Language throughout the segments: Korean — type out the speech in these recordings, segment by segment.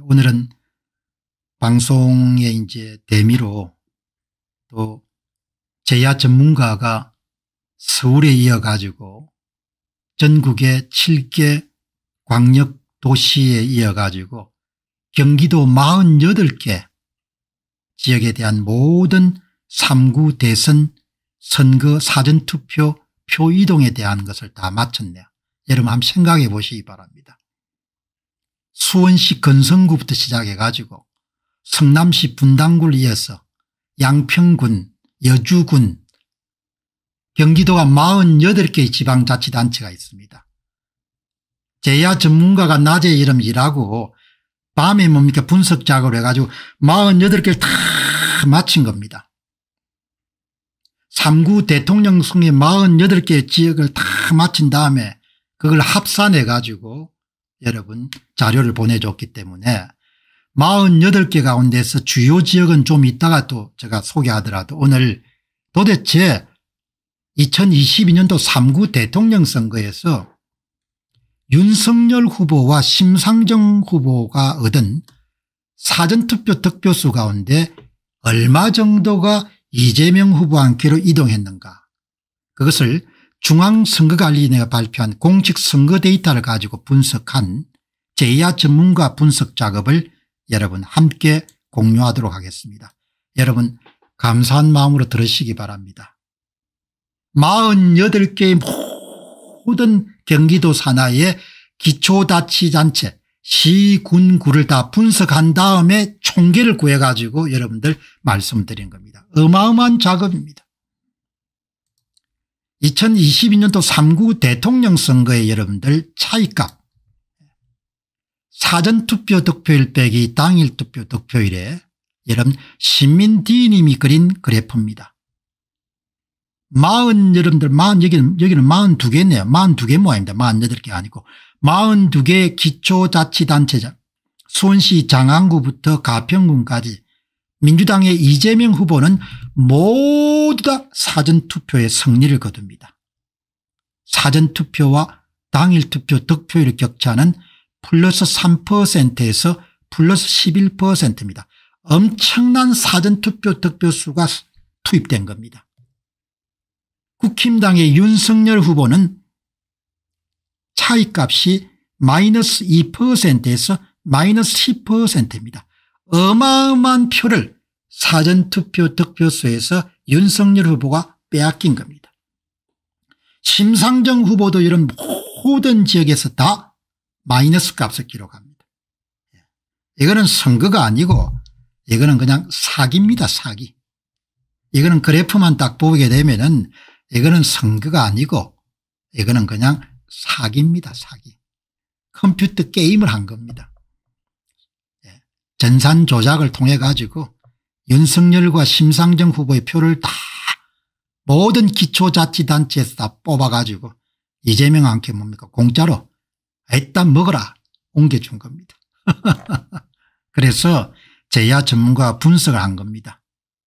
오늘은 방송의 이제 대미로 또 제야 전문가가 서울에 이어가지고 전국의 7개 광역 도시에 이어가지고 경기도 48개 지역에 대한 모든 3구 대선 선거 사전투표 표 이동에 대한 것을 다 마쳤네요. 여러분 한번 생각해 보시기 바랍니다. 수원시 건성구부터 시작해 가지고 성남시 분당구를 이어서 양평군 여주군 경기도가 48개의 지방자치단체가 있습니다. 제야 전문가가 낮에 이름 일하고 밤에 뭡니까 분석 작업을 해가지고 48개를 다 마친 겁니다. 3구 대통령 승리 48개의 지역을 다 마친 다음에 그걸 합산해가지고 여러분 자료를 보내줬기 때문에 48개 가운데서 주요 지역은 좀있다가또 제가 소개하더라도 오늘 도대체 2022년도 3구 대통령 선거에서 윤석열 후보와 심상정 후보가 얻은 사전투표 득표수 가운데 얼마 정도가 이재명 후보한테로 이동했는가 그것을 중앙선거관리위원회가 발표한 공식선거 데이터를 가지고 분석한 제야 전문가 분석 작업을 여러분 함께 공유하도록 하겠습니다. 여러분 감사한 마음으로 들으시기 바랍니다. 48개의 모든 경기도 산하의 기초자치단체 시군구를 다 분석한 다음에 총계를 구해가지고 여러분들 말씀드린 겁니다. 어마어마한 작업입니다. 2022년도 3구 대통령 선거에 여러분들 차이값 사전투표 득표일 빼기 당일 투표 득표일에 여러분 신민디님이 그린 그래프입니다. 마흔 여러분들 마흔 여기는 여기는 마흔 두 개네요. 마흔 두개모아입니다 마흔 여덟 개 아니고 마흔 두개 기초자치단체장 수원시 장안구부터 가평군까지 민주당의 이재명 후보는 모두 다사전투표의 승리를 거둡니다. 사전투표와 당일투표 득표율 격차는 플러스 3%에서 플러스 11%입니다. 엄청난 사전투표 득표수가 투입된 겁니다. 국힘당의 윤석열 후보는 차이값이 마이너스 2%에서 마이너스 10%입니다. 어마어마한 표를 사전투표 득표수에서 윤석열 후보가 빼앗긴 겁니다. 심상정 후보도 이런 모든 지역에서 다 마이너스 값을 기록합니다. 예. 이거는 선거가 아니고 이거는 그냥 사기입니다 사기. 이거는 그래프만 딱 보게 되면 은 이거는 선거가 아니고 이거는 그냥 사기입니다 사기. 컴퓨터 게임을 한 겁니다. 전산 조작을 통해 가지고 윤석열과 심상정 후보의 표를 다 모든 기초자치단체에서 다 뽑아가지고 이재명한테 뭡니까 공짜로 일단 먹어라 옮겨준 겁니다. 그래서 제야 전문가 분석을 한 겁니다.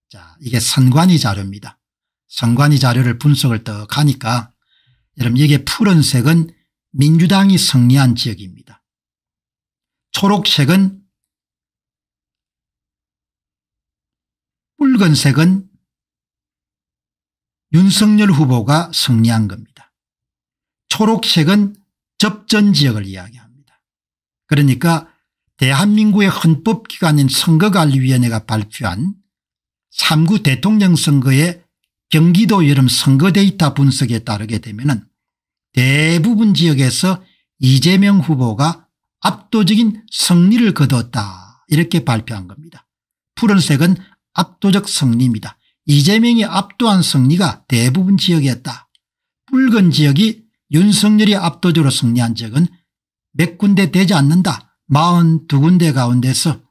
자 이게 선관위 자료입니다. 선관위 자료를 분석을 더 가니까 여러분 여게 푸른색은 민주당이 승리한 지역입니다. 초록색은 붉은색은 윤석열 후보가 승리한 겁니다. 초록색은 접전 지역을 이야기합니다. 그러니까 대한민국의 헌법기관인 선거관리위원회가 발표한 3구 대통령 선거의 경기도 여름 선거 데이터 분석에 따르게 되면 대부분 지역에서 이재명 후보가 압도적인 승리를 거뒀다 이렇게 발표한 겁니다. 푸른색은 압도적 승리입니다. 이재명이 압도한 승리가 대부분 지역이었다. 붉은 지역이 윤석열이 압도적으로 승리한 지은몇 군데 되지 않는다. 42군데 가운데서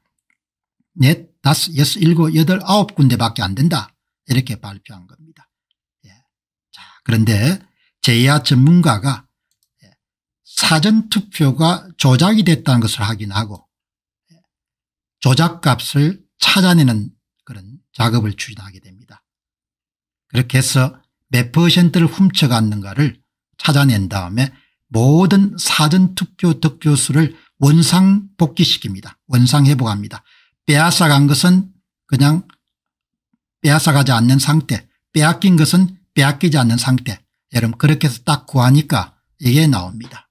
넷, 다섯, 여섯, 일곱, 여덟, 아홉 군데밖에 안 된다. 이렇게 발표한 겁니다. 예. 자, 그런데 제야 전문가가 예. 사전투표가 조작이 됐다는 것을 확인하고 예. 조작값을 찾아내는 그런 작업을 추진하게 됩니다. 그렇게 해서 몇 퍼센트를 훔쳐갔는가를 찾아낸 다음에 모든 사전투표 득표수를 원상복귀시킵니다. 원상회복합니다. 빼앗아간 것은 그냥 빼앗아가지 않는 상태 빼앗긴 것은 빼앗기지 않는 상태 여러분 그렇게 해서 딱 구하니까 이게 나옵니다.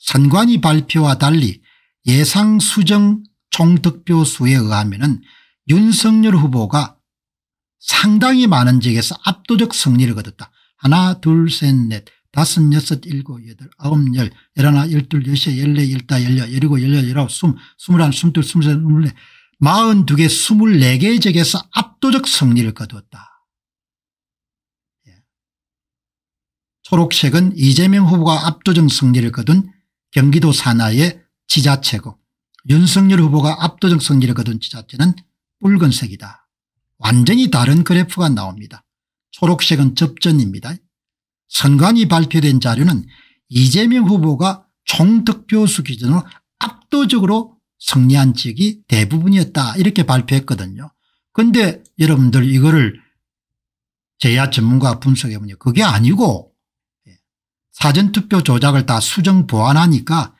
선관위 발표와 달리 예상수정 총득표수에 의하면 윤석열 후보가 상당히 많은 지역에서 압도적 승리를 거뒀다. 하나 둘셋넷 다섯 여섯 일곱 여덟 아홉 열 열하나 열둘 열세 열네 열다 열여 열이고 열여 열아홉 스 스물한 스둘 스물셋 스물넷 마흔두 개 스물네 개의 지역에서 압도적 승리를 거두었다. 예. 초록색은 이재명 후보가 압도적 승리를 거둔 경기도 산하의 지자체고 윤석열 후보가 압도적 승리를 거둔 지자체는 붉은색이다. 완전히 다른 그래프가 나옵니다. 초록색은 접전입니다. 선관위 발표된 자료는 이재명 후보가 총득표수 기준으로 압도적으로 승리한 지역이 대부분이었다 이렇게 발표했거든요. 근데 여러분들 이거를 제야 전문가 분석해 보니 그게 아니고 예, 사전투표 조작을 다 수정 보완하니까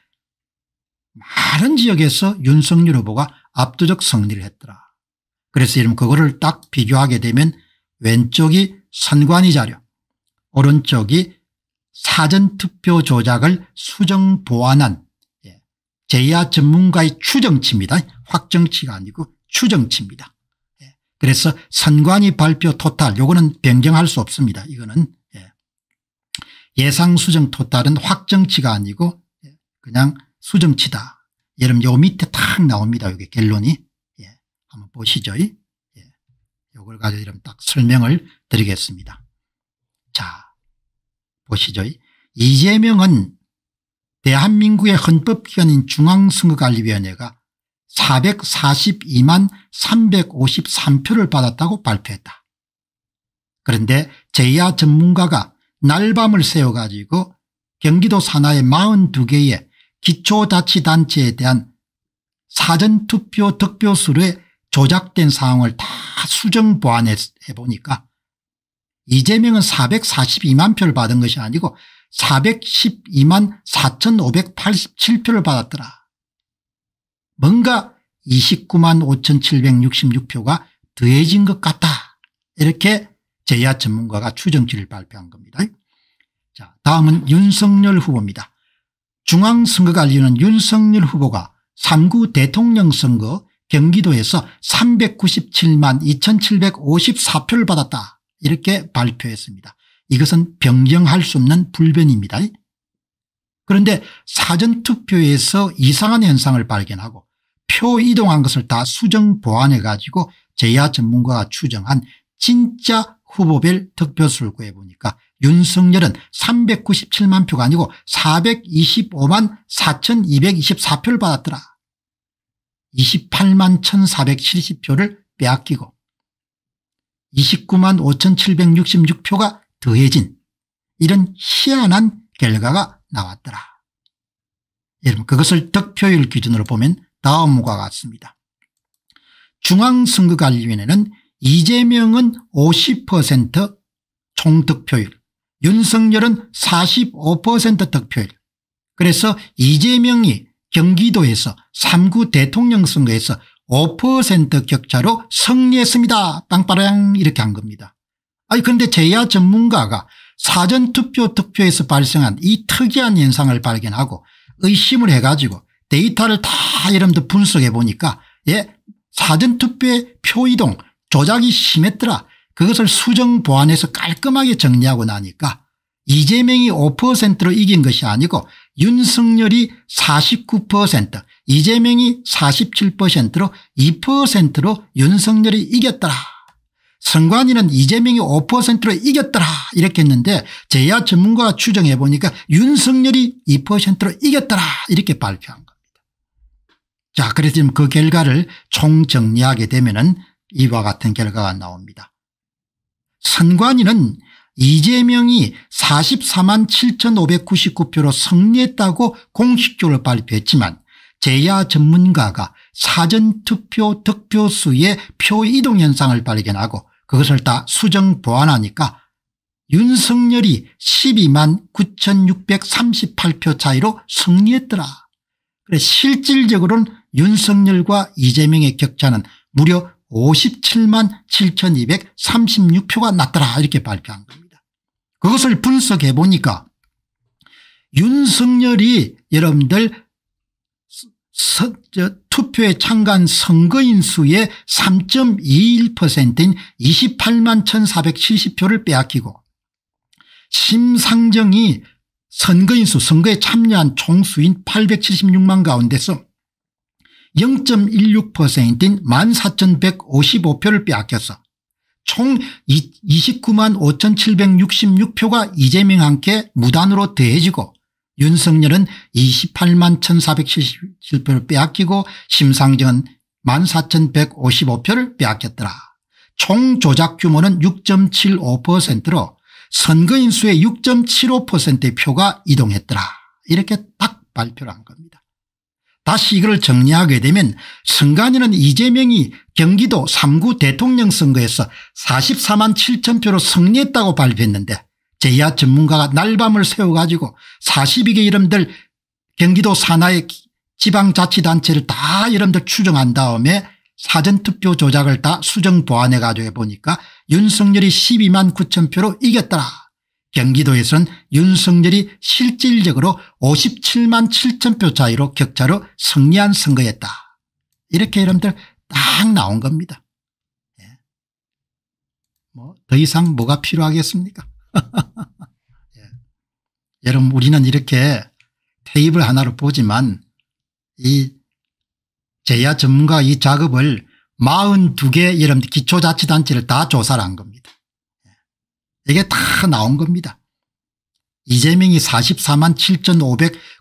많은 지역에서 윤석열 후보가 압도적 승리를 했더라. 그래서 이름 그거를 딱 비교하게 되면 왼쪽이 선관위 자료 오른쪽이 사전투표 조작을 수정 보완한 예, 제야 전문가의 추정치입니다. 확정치가 아니고 추정치입니다. 예, 그래서 선관위 발표 토탈 요거는 변경할 수 없습니다. 이거는 예, 예상 수정 토탈은 확정치가 아니고 그냥 수정치다. 여러분 요 밑에 탁 나옵니다. 이게 결론이. 보시죠 예. 요걸 가지고 이름 딱 설명을 드리겠습니다. 자, 보시죠. 이재명은 대한민국의 헌법기관인 중앙선거관리위원회가 442만 353표를 받았다고 발표했다. 그런데 제야 전문가가 날밤을 세워가지고 경기도 산하의 42개의 기초자치단체에 대한 사전투표 득표수를 조작된 사항을 다 수정 보완해 보니까 이재명은 442만 표를 받은 것이 아니고 412만 4587표를 받았더라. 뭔가 29만 5766표가 더해진 것 같다. 이렇게 제야 전문가가 추정치를 발표한 겁니다. 자, 다음은 윤석열 후보입니다. 중앙선거관리는 윤석열 후보가 3구 대통령 선거 경기도에서 397만 2754표를 받았다 이렇게 발표했습니다. 이것은 변경할 수 없는 불변입니다. 그런데 사전투표에서 이상한 현상을 발견하고 표 이동한 것을 다 수정 보완해 가지고 제야 전문가가 추정한 진짜 후보별 득표수를 구해보니까 윤석열은 397만 표가 아니고 425만 4224표를 받았더라. 28만 1470표를 빼앗기고 29만 5766표가 더해진 이런 희한한 결과가 나왔더라. 여러분 그것을 득표율 기준으로 보면 다음과 같습니다. 중앙선거관리위원회는 이재명은 50% 총득표율 윤석열은 45% 득표율 그래서 이재명이 경기도에서 3구 대통령 선거에서 5% 격차로 승리했습니다. 빵빠랑 이렇게 한 겁니다. 아니 그런데 제야 전문가가 사전투표 투표에서 발생한 이 특이한 현상을 발견하고 의심을 해가지고 데이터를 다 여러분들 분석해 보니까 예 사전투표의 표이동 조작이 심했더라 그것을 수정 보완해서 깔끔하게 정리하고 나니까 이재명이 5%로 이긴 것이 아니고 윤석열이 49% 이재명이 47%로 2%로 윤석열이 이겼더라. 선관위는 이재명이 5%로 이겼더라 이렇게 했는데 제야 전문가가 추정해 보니까 윤석열이 2%로 이겼더라 이렇게 발표한 겁니다. 자 그래서 지금 그 결과를 총정리하게 되면 은 이와 같은 결과가 나옵니다. 선관위는 이재명이 44만 7,599표로 승리했다고 공식적으로 발표했지만 제야 전문가가 사전투표 득표수의 표 이동 현상을 발견하고 그것을 다 수정 보완하니까 윤석열이 12만 9638표 차이로 승리했더라. 그래 실질적으로는 윤석열과 이재명의 격차는 무려 57만 7236표가 났더라 이렇게 발표한 거예요. 그것을 분석해 보니까 윤석열이 여러분들 서, 저, 투표에 참가한 선거인 수의 3.21%인 28만 1470표를 빼앗기고 심상정이 선거인 수 선거에 참여한 총수인 876만 가운데서 0.16%인 14,155표를 빼앗겼어. 총 29만 5,766표가 이재명함께 무단으로 대해지고 윤석열은 28만 1,477표를 빼앗기고 심상정은 14,155표를 빼앗겼더라. 총 조작 규모는 6.75%로 선거인수의 6.75%의 표가 이동했더라. 이렇게 딱 발표를 한 겁니다. 다시 이걸 정리하게 되면 선관위는 이재명이 경기도 3구 대통령 선거에서 44만 7천 표로 승리했다고 발표했는데 제야 전문가가 날밤을 세워가지고 42개 이름들 경기도 산하의 지방자치단체를 다 이름들 추정한 다음에 사전투표 조작을 다 수정 보완해가지고 해 보니까 윤석열이 12만 9천 표로 이겼더라 경기도에선 윤석열이 실질적으로 57만 7천 표 차이로 격차로 승리한 선거였다. 이렇게 여러분들 딱 나온 겁니다. 예. 뭐더 이상 뭐가 필요하겠습니까? 예. 여러분 우리는 이렇게 테이블 하나로 보지만 이 제야 전문가 이 작업을 42개 여러분 기초자치단체를 다 조사를 한 겁니다. 이게 다 나온 겁니다. 이재명이 44만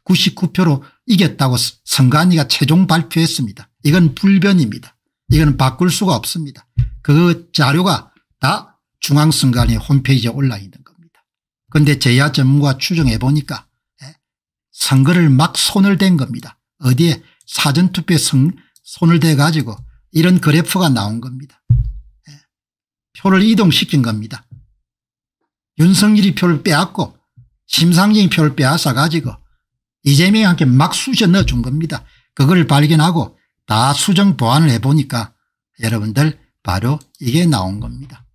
7,599표로 이겼다고 선관위가 최종 발표했습니다. 이건 불변입니다. 이건 바꿀 수가 없습니다. 그 자료가 다 중앙선관위 홈페이지에 올라 있는 겁니다. 그런데 제야 전문가 추정해 보니까 예, 선거를 막 손을 댄 겁니다. 어디에 사전투표에 손을 대 가지고 이런 그래프가 나온 겁니다. 예, 표를 이동시킨 겁니다. 윤석열이 표를 빼앗고 심상정이 표를 빼앗아 가지고 이재명한테 이막 쑤셔 넣어준 겁니다. 그걸 발견하고 다 수정 보완을 해보니까 여러분들 바로 이게 나온 겁니다.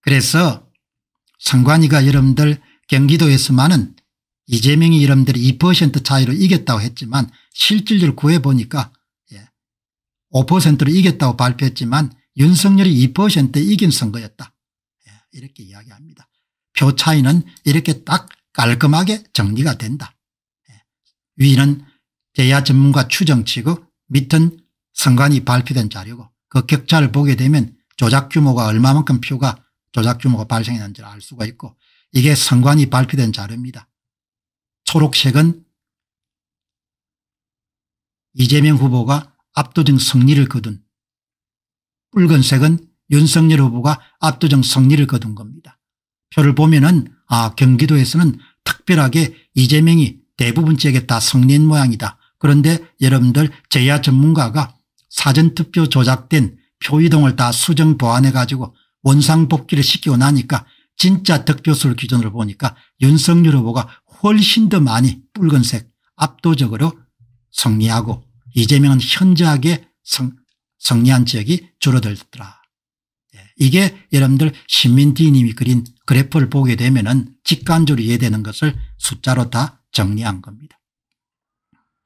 그래서 선관위가 여러분들 경기도에서만은 이재명이 여러분들 2% 차이로 이겼다고 했지만 실질적으로 구해보니까 5%로 예, 이겼다고 발표했지만 윤석열이 2 이긴 선거였다. 예, 이렇게 이야기합니다. 표 차이는 이렇게 딱 깔끔하게 정리가 된다. 예. 위는 대야 전문가 추정치고 밑은 선관위 발표된 자료고 그 격차를 보게 되면 조작 규모가 얼마만큼 표가 조작 규모가 발생했는지를 알 수가 있고 이게 선관위 발표된 자료입니다. 초록색은 이재명 후보가 압도적 승리를 거둔 붉은색은 윤석열 후보가 압도적 승리를 거둔 겁니다. 표를 보면은 아 경기도에서는 특별하게 이재명이 대부분 째겠다 성린 모양이다. 그런데 여러분들 제야 전문가가 사전투표 조작된 표이동을 다 수정 보완해 가지고 원상복귀를 시키고 나니까 진짜 득표수를 기준으로 보니까 윤석열 후보가 훨씬 더 많이 붉은색 압도적으로 승리하고 이재명은 현저하게 성, 승리한 지역이 줄어들더라. 이게 여러분들 신민디님이 그린 그래프를 보게 되면 은 직관적으로 이해되는 것을 숫자로 다 정리한 겁니다.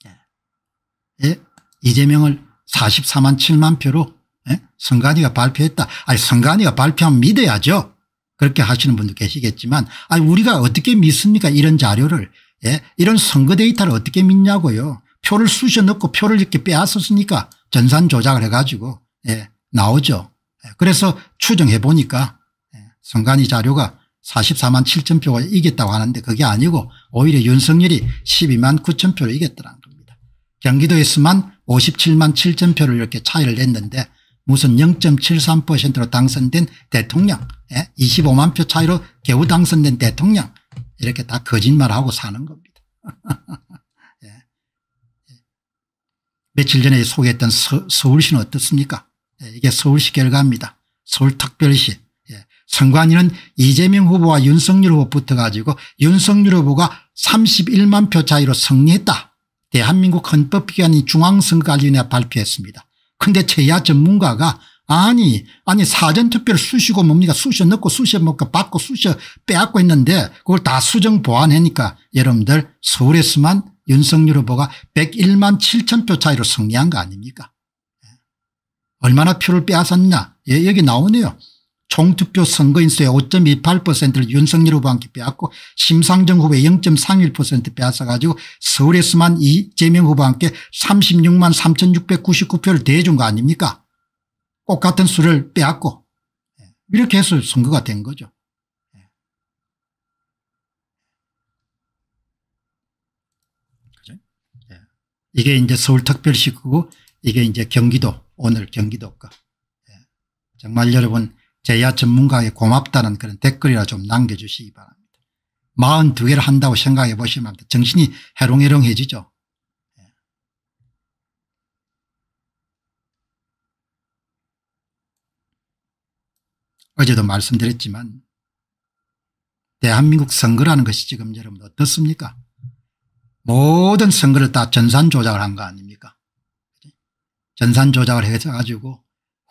예? 예. 이재명을 44만 7만 표로 예? 성관이가 발표했다. 아니 성관이가 발표하면 믿어야죠. 그렇게 하시는 분도 계시겠지만 아니 우리가 어떻게 믿습니까 이런 자료를 예? 이런 선거 데이터를 어떻게 믿냐고요. 표를 쑤셔 넣고 표를 이렇게 빼앗았으니까 전산 조작을 해가지고 예, 나오죠. 그래서 추정해 보니까 예, 선관위 자료가 44만 7천 표가 이겼다고 하는데 그게 아니고 오히려 윤석열이 12만 9천 표를 이겼더라는 겁니다. 경기도에서만 57만 7천 표를 이렇게 차이를 냈는데 무슨 0.73%로 당선된 대통령 25만 예, 표 차이로 겨우 당선된 대통령 이렇게 다 거짓말하고 사는 겁니다. 예. 며칠 전에 소개했던 서, 울시는 어떻습니까 예, 이게 서울시 결과입니다. 서울특별시. 선관위는 예, 이재명 후보와 윤석열 후보 붙어가지고 윤석열 후보가 31만 표 차이로 승리했다. 대한민국 헌법기관인 중앙선거관리위원회 발표했습니다. 근데 최야 전문가가 아니 아니 사전투표를 수시고 뭡니까 수시 넣고 수시 먹고 받고 수시 빼앗고 했는데 그걸 다 수정 보완하니까 여러분들 서울에서만 윤석열 후보가 101만 7천 표 차이로 승리한 거 아닙니까 얼마나 표를 빼앗았냐 예, 여기 나오네요. 총투표 선거인 수의 5.28%를 윤석열 후보 함께 빼앗고 심상정 후보의 0.31% 빼앗아가지고 서울에서만 이재명 후보 함께 36만 3699표를 대준 거 아닙니까 꼭 같은 수를 빼앗고 예, 이렇게 해서 선거가 된 거죠. 예. 예. 이게 이제 서울특별시고 이게 이제 경기도 오늘 경기도급. 예. 정말 여러분 제야 전문가에 고맙다는 그런 댓글이라 좀 남겨주시기 바랍니다. 42개를 한다고 생각해 보시면 정신이 해롱해롱해지죠. 예. 어제도 말씀드렸지만 대한민국 선거라는 것이 지금 여러분 어떻습니까? 모든 선거를 다 전산 조작을 한 거 아닙니까? 전산 조작을 해서 가지고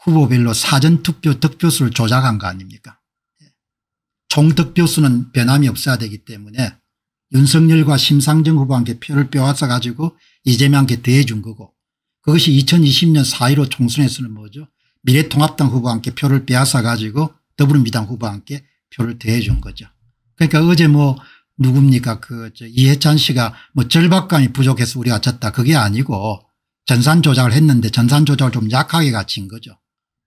후보별로 사전투표 득표수를 조작한 거 아닙니까 예. 총 득표수는 변함이 없어야 되기 때문에 윤석열과 심상정 후보한테 표를 빼앗아 가지고 이재명한테 대해준 거고 그것이 2020년 4.15 총선에서는 뭐죠 미래통합당 후보한테 표를 빼앗아 가지고 더불어민주당 후보한테 표를 대해준 거죠 그러니까 어제 뭐 누굽니까 그 이해찬 씨가 뭐 절박감이 부족해서 우리가 졌다 그게 아니고 전산 조작을 했는데 전산 조작을 좀 약하게 갖춘 거죠.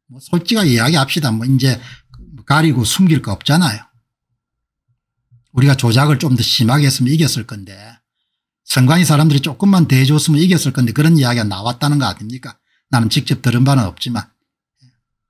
뭐 솔직하게 이야기합시다. 뭐 이제 가리고 숨길 거 없잖아요. 우리가 조작을 좀 더 심하게 했으면 이겼을 건데 선관위 사람들이 조금만 대해줬으면 이겼을 건데 그런 이야기가 나왔다는 거 아닙니까? 나는 직접 들은 바는 없지만